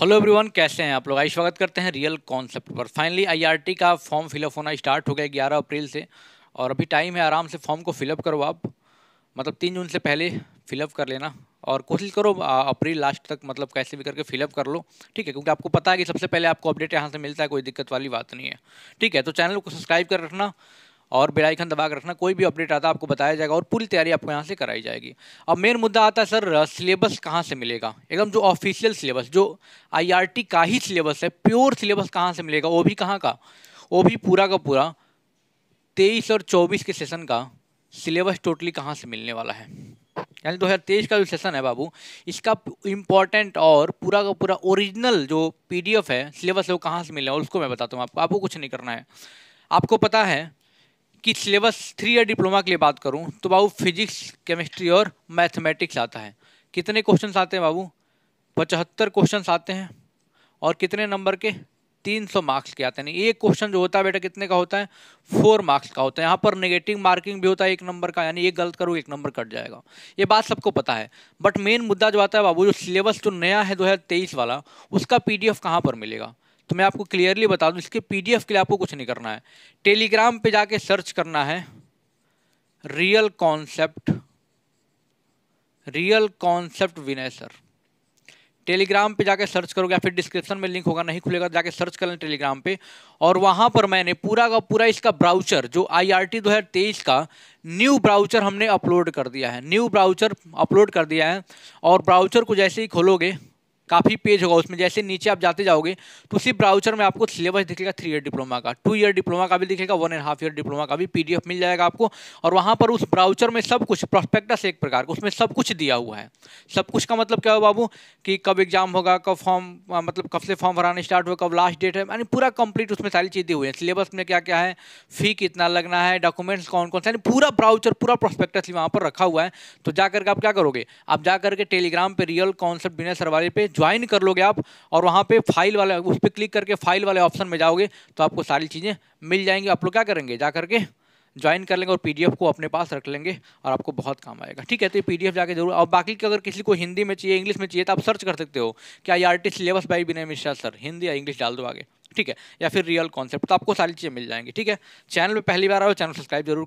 hello everyone कैसे हैं आप लोग आई स्वागत करते हैं रियल कॉन्सेप्ट पर फाइनली आईआरटी का फॉर्म फिलअप होना स्टार्ट हो गया ग्यारह अप्रैल से और अभी टाइम है आराम से फॉर्म को फिलअप करो आप मतलब तीन जून से पहले फिलअप कर लेना और कोशिश करो अप्रैल लास्ट तक मतलब कैसे भी करके फिलअप कर लो ठीक है क्योंकि आपको पता है कि सबसे पहले आपको अपडेट यहाँ से मिलता है कोई दिक्कत वाली बात नहीं है ठीक है तो चैनल को सब्सक्राइब कर रखना और बेलाइकन दबा कर रखना कोई भी अपडेट आता है आपको बताया जाएगा और पूरी तैयारी आपको यहाँ से कराई जाएगी अब मेन मुद्दा आता है सर सिलेबस कहाँ से मिलेगा एकदम जो ऑफिशियल सिलेबस जो आईआरटी का ही सिलेबस है प्योर सिलेबस कहाँ से मिलेगा वो भी कहाँ का वो भी पूरा का पूरा तेईस और चौबीस के सेशन का सिलेबस टोटली कहाँ से मिलने वाला है यानी 2023 का जो सेशन है बाबू इसका इम्पोर्टेंट और पूरा का पूरा ओरिजिनल जो पी है सिलेबस है वो कहाँ से मिलने उसको मैं बताता हूँ आपको आपको कुछ नहीं करना है आपको पता है कि सिलेबस थ्री या डिप्लोमा के लिए बात करूँ तो बाबू फिजिक्स केमिस्ट्री और मैथमेटिक्स आता है कितने क्वेश्चन आते हैं बाबू पचहत्तर क्वेश्चन आते हैं और कितने नंबर के तीन सौ मार्क्स के आते हैं एक क्वेश्चन जो होता है बेटा कितने का होता है फोर मार्क्स का होता है यहाँ पर नेगेटिव मार्किंग भी होता है एक नंबर का यानी एक गलत करो एक नंबर कट जाएगा ये बात सबको पता है बट मेन मुद्दा जो आता है बाबू जो सिलेबस जो नया है दो वाला उसका पी डी कहाँ पर मिलेगा तो मैं आपको क्लियरली बता दूं इसके पीडीएफ के लिए आपको कुछ नहीं करना है टेलीग्राम पे जाके सर्च करना है real concept real concept Vinay sir Telegram पे जाके सर्च करोगे या फिर डिस्क्रिप्शन में लिंक होगा नहीं खुलेगा तो जाके सर्च कर लें टेलीग्राम पे और वहाँ पर मैंने पूरा का पूरा इसका ब्राउचर जो आई आर टी का न्यू ब्राउचर हमने अपलोड कर दिया है न्यू ब्राउचर अपलोड कर दिया है और ब्राउचर को जैसे ही खोलोगे काफ़ी पेज होगा उसमें जैसे नीचे आप जाते जाओगे तो उसी ब्राउचर में आपको सिलेबस दिखेगा थ्री ईयर डिप्लोमा का टू ईयर डिप्लोमा का भी दिखेगा one and half year diploma का भी पी मिल जाएगा आपको और वहाँ पर उस ब्राउचर में सब कुछ प्रोस्पेक्टस एक प्रकार का उसमें सब कुछ दिया हुआ है सब कुछ का मतलब क्या हो बाबू कि कब एग्जाम होगा कब फॉर्म मतलब कब से फॉर्म भराना स्टार्ट हुआ कब लास्ट डेट है यानी पूरा कंप्लीट उसमें सारी चीज़ें हुई हैं सिलेबस में क्या क्या है फी कितना लगना है डॉक्यूमेंट्स कौन कौन सा यानी पूरा ब्राउचर पूरा प्रोस्पेक्टस वहाँ पर रखा हुआ है तो जा करके आप क्या करोगे आप जा करके टेलीग्राम पर रियल कॉन्सेप्ट बिना सरवाले पे ज्वाइन कर लोगे आप और वहाँ पे फाइल वाले उस पर क्लिक करके फाइल वाले ऑप्शन में जाओगे तो आपको सारी चीज़ें मिल जाएंगी आप लोग क्या करेंगे जा करके ज्वाइन कर लेंगे और पीडीएफ को अपने पास रख लेंगे और आपको बहुत काम आएगा ठीक है तो ये पीडीएफ जाके जरूर और बाकी अगर किसी को हिंदी में चाहिए इंग्लिश में चाहिए तो आप सर्च कर सकते हो क्या I R T syllabus by Bina Mishra sir Hindi या इंग्लिश डाल दो आगे ठीक है या फिर रियल कॉन्सेप्ट तो आपको सारी चीज़ें मिल जाएंगी ठीक है चैनल पर पहली बार आओ चैनल सब्सक्राइब जरूर